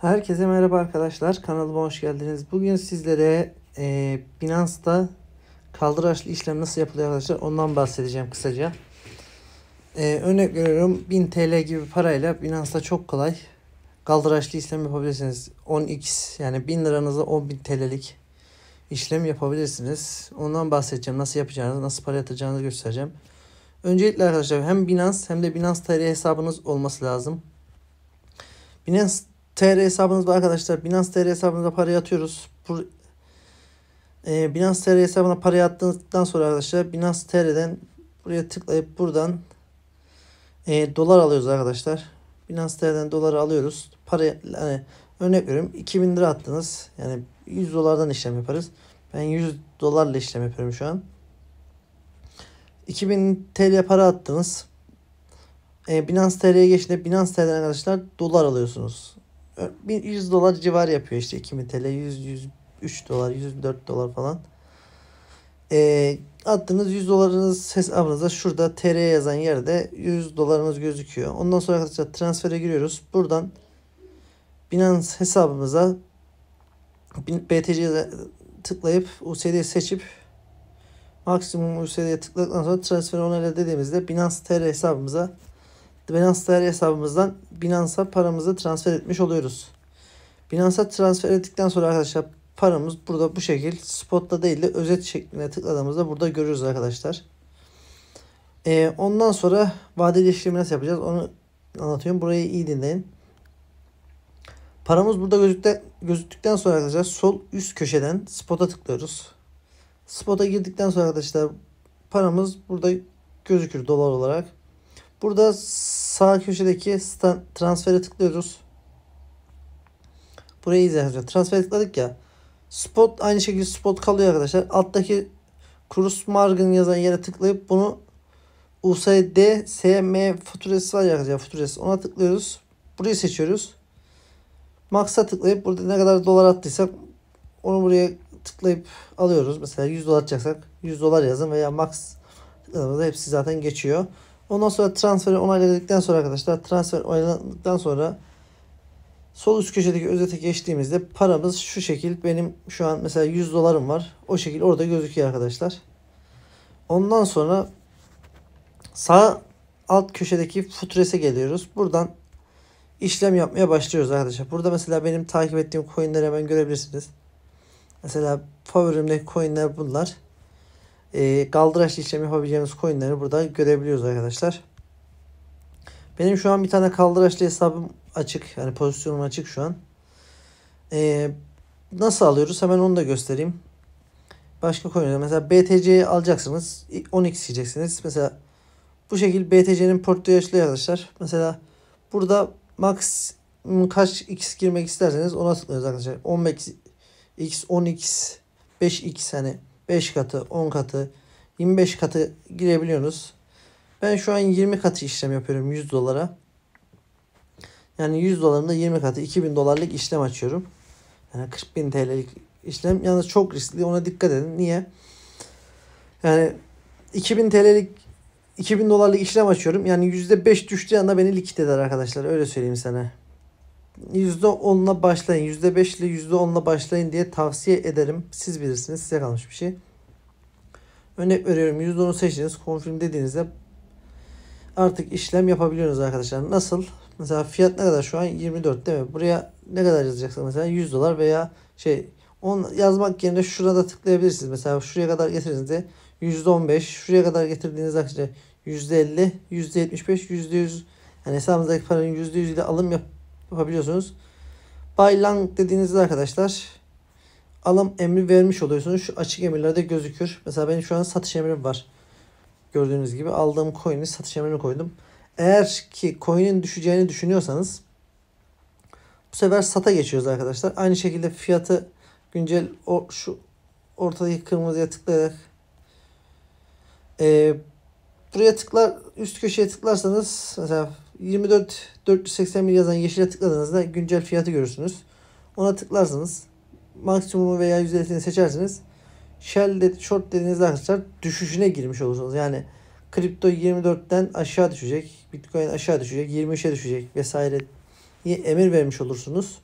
Herkese merhaba arkadaşlar. Kanalıma hoş geldiniz. Bugün sizlere e, Binance'da kaldıraçlı işlem nasıl yapılıyor arkadaşlar ondan bahsedeceğim kısaca. E, örnek veriyorum 1000 TL gibi parayla Binance'da çok kolay kaldıraçlı işlem yapabilirsiniz. 10x yani 1000 liranızla 10.000 TL'lik işlem yapabilirsiniz. Ondan bahsedeceğim. Nasıl yapacağınızı, nasıl para yatıracağınızı göstereceğim. Öncelikle arkadaşlar hem Binance hem de Binance TR hesabınız olması lazım. Binance TR hesabınız var arkadaşlar. Binance TR hesabınıza para atıyoruz. Bu, e, Binance TR hesabına para attığınızdan sonra arkadaşlar Binance TR'den buraya tıklayıp buradan e, dolar alıyoruz arkadaşlar. Binance TR'den doları alıyoruz. Para yani örnek veriyorum 2000 lira attınız. Yani 100 dolardan işlem yaparız. Ben 100 dolarla işlem yapıyorum şu an. 2000 TL para attınız. E, Binance TL'ye geçince Binance TL'den arkadaşlar dolar alıyorsunuz. 100 dolar civar yapıyor işte 2000 TL 100 103 dolar 104 dolar falan. E, attığınız 100 dolarınız hesabınıza şurada TR yazan yerde 100 dolarınız gözüküyor. Ondan sonra arkadaşlar transfere giriyoruz. Buradan Binance hesabımıza BTC'ye tıklayıp usd seçip maksimum USD'ye tıkladıktan sonra transferi onayla dediğimizde Binance TR hesabımıza Binance Değer hesabımızdan Binance'a paramızı transfer etmiş oluyoruz. Binance'a transfer ettikten sonra arkadaşlar paramız burada bu şekil spotta değil de özet şeklinde tıkladığımızda burada görürüz arkadaşlar. Ee, ondan sonra vadeli işlemi nasıl yapacağız onu anlatıyorum. Burayı iyi dinleyin. Paramız burada gözükte, gözüktükten sonra arkadaşlar sol üst köşeden spota tıklıyoruz. Spota girdikten sonra arkadaşlar paramız burada gözükür dolar olarak. Burada sağ köşedeki transfere tıklıyoruz. Burayı izleyeceğiz. Transfer tıkladık ya. Spot aynı şekilde spot kalıyor arkadaşlar. Alttaki Cruz Margin yazan yere tıklayıp bunu USD SM faturası var ya arkadaşlar faturası. Ona tıklıyoruz. Burayı seçiyoruz. Max'a tıklayıp burada ne kadar dolar attıysak onu buraya tıklayıp alıyoruz. Mesela 100 dolar atacaksak 100 dolar yazın veya max hepsi zaten geçiyor. Ondan sonra transferi onayladıktan sonra arkadaşlar transfer onayladıktan sonra sol üst köşedeki özete geçtiğimizde paramız şu şekil benim şu an mesela 100 dolarım var. O şekil orada gözüküyor arkadaşlar. Ondan sonra sağ alt köşedeki futurese geliyoruz. Buradan işlem yapmaya başlıyoruz arkadaşlar. Burada mesela benim takip ettiğim coinleri hemen görebilirsiniz. Mesela favorimdeki coinler bunlar e, kaldıraç işlemi yapabileceğimiz coinleri burada görebiliyoruz arkadaşlar. Benim şu an bir tane kaldıraçlı hesabım açık. Yani pozisyonum açık şu an. E, nasıl alıyoruz? Hemen onu da göstereyim. Başka coinler. Mesela BTC alacaksınız. 10x yiyeceksiniz. Mesela bu şekilde BTC'nin portföyü açılıyor arkadaşlar. Mesela burada max kaç x girmek isterseniz ona tıklıyoruz arkadaşlar. 15x, 10x, 5x hani 5 katı, 10 katı, 25 katı girebiliyorsunuz. Ben şu an 20 katı işlem yapıyorum 100 dolara. Yani 100 dolarında 20 katı 2000 dolarlık işlem açıyorum. Yani 40 bin TL'lik işlem. Yalnız çok riskli ona dikkat edin. Niye? Yani 2000 TL'lik 2000 dolarlık işlem açıyorum. Yani %5 düştüğü anda beni likit eder arkadaşlar. Öyle söyleyeyim sana. %10'la başlayın. %5 ile %10'la başlayın diye tavsiye ederim. Siz bilirsiniz. Size kalmış bir şey. Örnek veriyorum. %10'u seçtiniz. Confirm dediğinizde artık işlem yapabiliyorsunuz arkadaşlar. Nasıl? Mesela fiyat ne kadar şu an? 24 değil mi? Buraya ne kadar yazacaksınız? Mesela 100 dolar veya şey 10 yazmak yerine şurada tıklayabilirsiniz. Mesela şuraya kadar getirdiğinizde %15, şuraya kadar getirdiğiniz akçe %50, %75, %100 yani hesabınızdaki paranın %100 ile alım yap yapabiliyorsunuz. Buy long dediğinizde arkadaşlar alım emri vermiş oluyorsunuz. Şu açık emirlerde gözükür. Mesela benim şu an satış emrim var. Gördüğünüz gibi aldığım coin'i satış emrini koydum. Eğer ki coin'in düşeceğini düşünüyorsanız bu sefer sata geçiyoruz arkadaşlar. Aynı şekilde fiyatı güncel o şu ortadaki kırmızıya tıklayarak e, buraya tıklar üst köşeye tıklarsanız mesela 24 480 yazan yeşile tıkladığınızda güncel fiyatı görürsünüz. Ona tıklarsınız. Maksimumu veya %50'sini seçersiniz. Shell dedi, short dediğinizde arkadaşlar düşüşüne girmiş olursunuz. Yani kripto 24'ten aşağı düşecek. Bitcoin aşağı düşecek. 23'e düşecek vesaire diye emir vermiş olursunuz.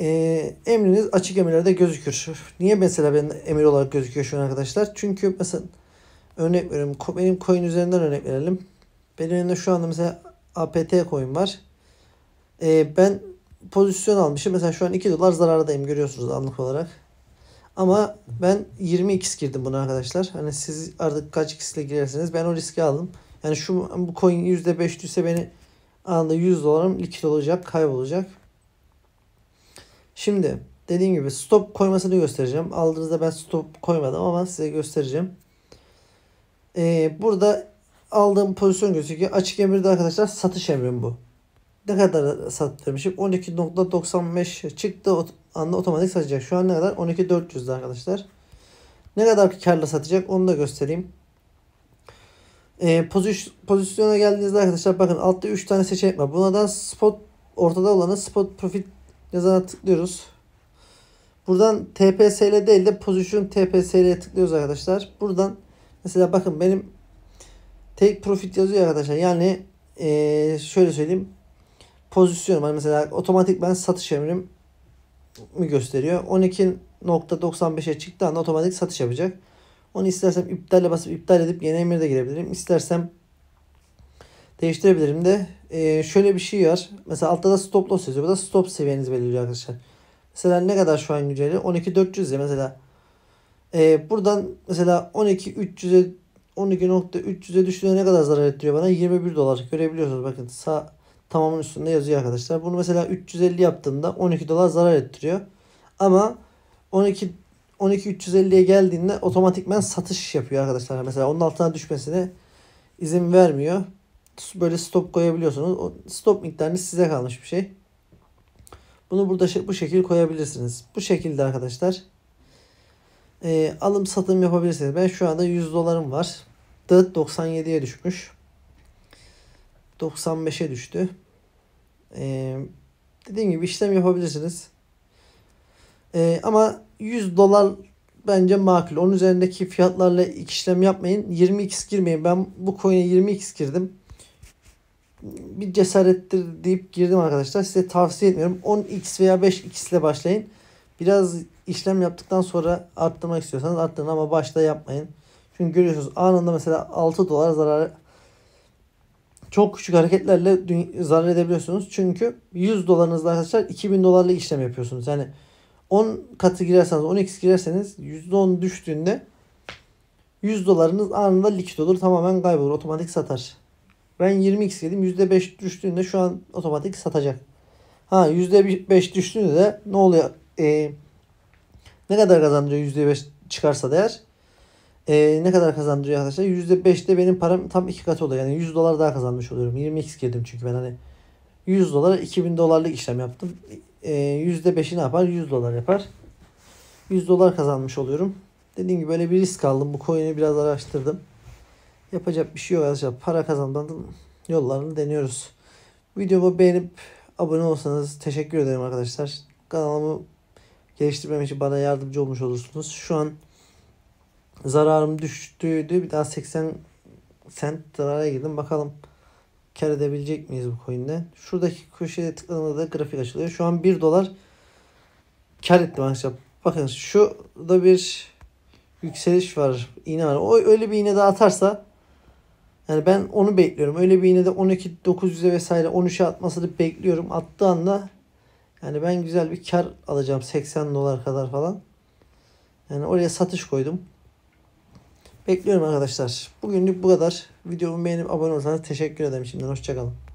Ee, emriniz açık emirlerde gözükür. Niye mesela ben emir olarak gözüküyor şu an arkadaşlar? Çünkü mesela örnek veriyorum. Benim coin üzerinden örnek verelim. Benim elimde şu anda mesela APT coin var. Ee, ben pozisyon almışım. Mesela şu an 2 dolar zarardayım görüyorsunuz anlık olarak. Ama ben 20 x girdim buna arkadaşlar. Hani siz artık kaç x ile girerseniz ben o riski aldım. Yani şu bu coin %5 düşse beni anında 100 dolarım likit olacak, kaybolacak. Şimdi dediğim gibi stop koymasını göstereceğim. Aldığınızda ben stop koymadım ama size göstereceğim. Ee, burada aldığım pozisyon gözüküyor. Açık emirde arkadaşlar satış emrim bu. Ne kadar satmışım? 12.95 çıktı anda otomatik satacak. Şu an ne kadar? 12.400'de arkadaşlar. Ne kadar karla satacak onu da göstereyim. E, pozisyona geldiğinizde arkadaşlar bakın altta 3 tane seçenek var. Buna spot ortada olanı spot profit yazana tıklıyoruz. Buradan TPSL değil de pozisyon TPSL'ye tıklıyoruz arkadaşlar. Buradan mesela bakın benim Take profit yazıyor arkadaşlar. Yani ee, şöyle söyleyeyim. Pozisyon var. Hani mesela otomatik ben satış emrim mi gösteriyor. 12.95'e çıktı anda otomatik satış yapacak. Onu istersem iptale basıp iptal edip yeni emir de girebilirim. İstersem değiştirebilirim de e, şöyle bir şey var. Mesela altta da stop loss yazıyor. burada stop seviyeniz belirliyor arkadaşlar. Mesela ne kadar şu an günceli? 12.400 ya mesela. E, buradan mesela 12.300'e 12.300'e düştüğünde ne kadar zarar ettiriyor bana? 21 dolar. Görebiliyorsunuz bakın sağ tamamın üstünde yazıyor arkadaşlar. Bunu mesela 350 yaptığımda 12 dolar zarar ettiriyor. Ama 12 12 350'ye geldiğinde otomatikmen satış yapıyor arkadaşlar. Mesela onun altına düşmesine izin vermiyor. Böyle stop koyabiliyorsunuz. O stop miktarını size kalmış bir şey. Bunu burada bu şekilde koyabilirsiniz. Bu şekilde arkadaşlar e, alım satım yapabilirsiniz. Ben şu anda 100 dolarım var. Dıt 97'ye düşmüş. 95'e düştü. E, dediğim gibi işlem yapabilirsiniz. E, ama 100 dolar bence makul. Onun üzerindeki fiyatlarla iki işlem yapmayın. 20x girmeyin. Ben bu coin'e 20x girdim. Bir cesarettir deyip girdim arkadaşlar. Size tavsiye etmiyorum. 10x veya 5x ile başlayın. Biraz işlem yaptıktan sonra arttırmak istiyorsanız arttırın ama başta yapmayın. Çünkü görüyorsunuz anında mesela 6 dolar zararı çok küçük hareketlerle zarar edebiliyorsunuz. Çünkü 100 dolarınızla arkadaşlar 2000 dolarla işlem yapıyorsunuz. Yani 10 katı girerseniz 10x girerseniz %10 düştüğünde 100 dolarınız anında likit olur. Tamamen kaybolur. Otomatik satar. Ben 20x yedim. %5 düştüğünde şu an otomatik satacak. Ha %5 düştüğünde de ne oluyor e, ne kadar kazandırıyor beş çıkarsa değer e, ee, ne kadar kazandırıyor arkadaşlar? yüzde beşte benim param tam iki katı oluyor. Yani 100 dolar daha kazanmış oluyorum. 20x girdim çünkü ben hani 100 dolara 2000 dolarlık işlem yaptım. Ee, yüzde beşi ne yapar? 100 dolar yapar. 100 dolar kazanmış oluyorum. Dediğim gibi böyle bir risk aldım. Bu coin'i biraz araştırdım. Yapacak bir şey yok arkadaşlar. Para kazanmanın yollarını deniyoruz. Videomu beğenip abone olsanız teşekkür ederim arkadaşlar. Kanalımı geliştirmem için bana yardımcı olmuş olursunuz. Şu an zararım düştüydü. Bir daha 80 sent zarara girdim. Bakalım kar edebilecek miyiz bu coin'de. Şuradaki köşeye tıkladığımda da grafik açılıyor. Şu an 1 dolar kar ettim arkadaşlar. Bakın şu da bir yükseliş var. İğne var. O öyle bir iğne daha atarsa yani ben onu bekliyorum. Öyle bir iğne de 12 900'e vesaire 13'e atmasını bekliyorum. Attığı anda yani ben güzel bir kar alacağım 80 dolar kadar falan. Yani oraya satış koydum. Bekliyorum arkadaşlar. Bugünlük bu kadar. Videomu beğenip abone olsanız teşekkür ederim. Şimdiden hoşçakalın.